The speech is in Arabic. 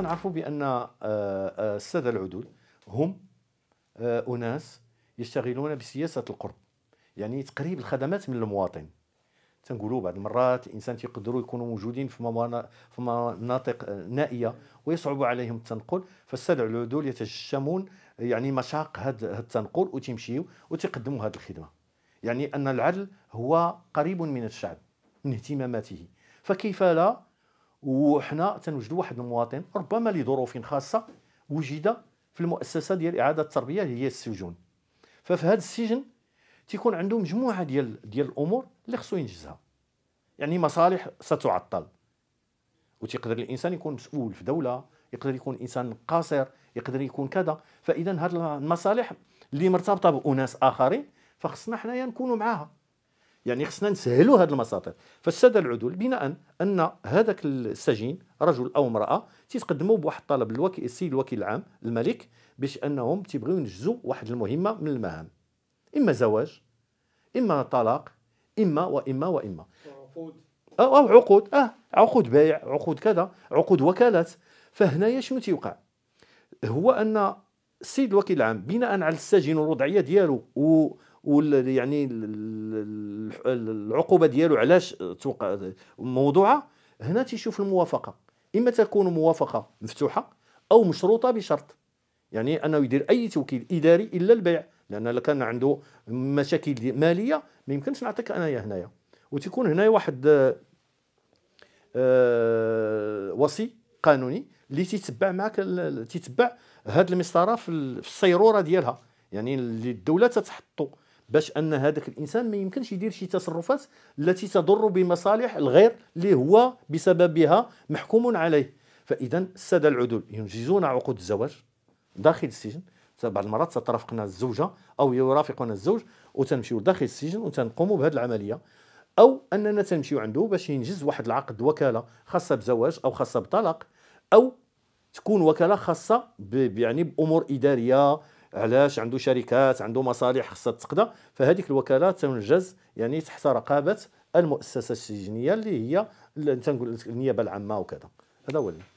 نعرفوا بان آه، آه، الساده العدول هم آه، اناس يشتغلون بسياسه القرب يعني تقريب الخدمات من المواطن تنقولوا بعض المرات الانسان تيقدروا يكونوا موجودين في في مناطق نائيه ويصعب عليهم التنقل فالساده العدول يتجشمون يعني مشاق هذا التنقل وتمشيو وتقدموا هذه الخدمه يعني ان العدل هو قريب من الشعب من اهتماماته فكيف لا وحنا تنوجدوا واحد المواطن ربما لظروف خاصه وجد في المؤسسه ديال اعاده التربيه اللي هي السجون ففي هذا السجن تيكون عنده مجموعه ديال ديال الامور اللي خصو ينجزها يعني مصالح ستعطل وتيقدر الانسان يكون مسؤول في دوله يقدر يكون انسان قاصر يقدر يكون كذا فاذا هذه المصالح اللي مرتبطه باناس اخرين فخصنا حنايا نكونوا معاها يعني خصنا نسهلوا هذه المساطر فالساده العدول بناء ان هذاك السجين رجل او امراه تيتقدموا بواحد الطلب للوكيل السيد الوكيل العام الملك باش انهم تيبغيو ينجزوا واحد المهمه من المهام اما زواج اما طلاق اما واما واما عقود او عقود اه عقود بيع عقود كذا عقود وكالات فهنايا شنو تيوقع هو ان السيد الوكيل العام بناء على السجن والوضعيه ديالو و يعني العقوبه ديالو علاش توقع موضوعه هنا تيشوف الموافقه اما تكون موافقه مفتوحه او مشروطه بشرط يعني انه يدير اي توكيل اداري الا البيع لان الا كان عنده مشاكل ماليه ما يمكنش نعطيك انايا هنايا وتكون هنايا واحد آه وصي قانوني اللي تيتبع معك تيتبع هذه المسطره في الصيروره ديالها يعني اللي الدوله تتحطو باش ان هذاك الانسان ما يمكنش يدير شي تصرفات التي تضر بمصالح الغير اللي هو بسببها محكوم عليه فاذا الساده العدول ينجزون عقود الزواج داخل السجن بعض المرات تترافقنا الزوجه او يرافقنا الزوج وتنمشيو داخل السجن وتنقوموا بهذه العمليه او اننا تنمشيو عنده باش ينجز واحد العقد وكاله خاصه بزواج او خاصه بطلاق او تكون وكاله خاصه يعني بامور اداريه علاش عنده شركات عنده مصالح خاصها تقضى فهذيك الوكاله تنجز يعني تحت رقابه المؤسسه السجنيه اللي هي تنقول النيابه العامه وكذا هذا هو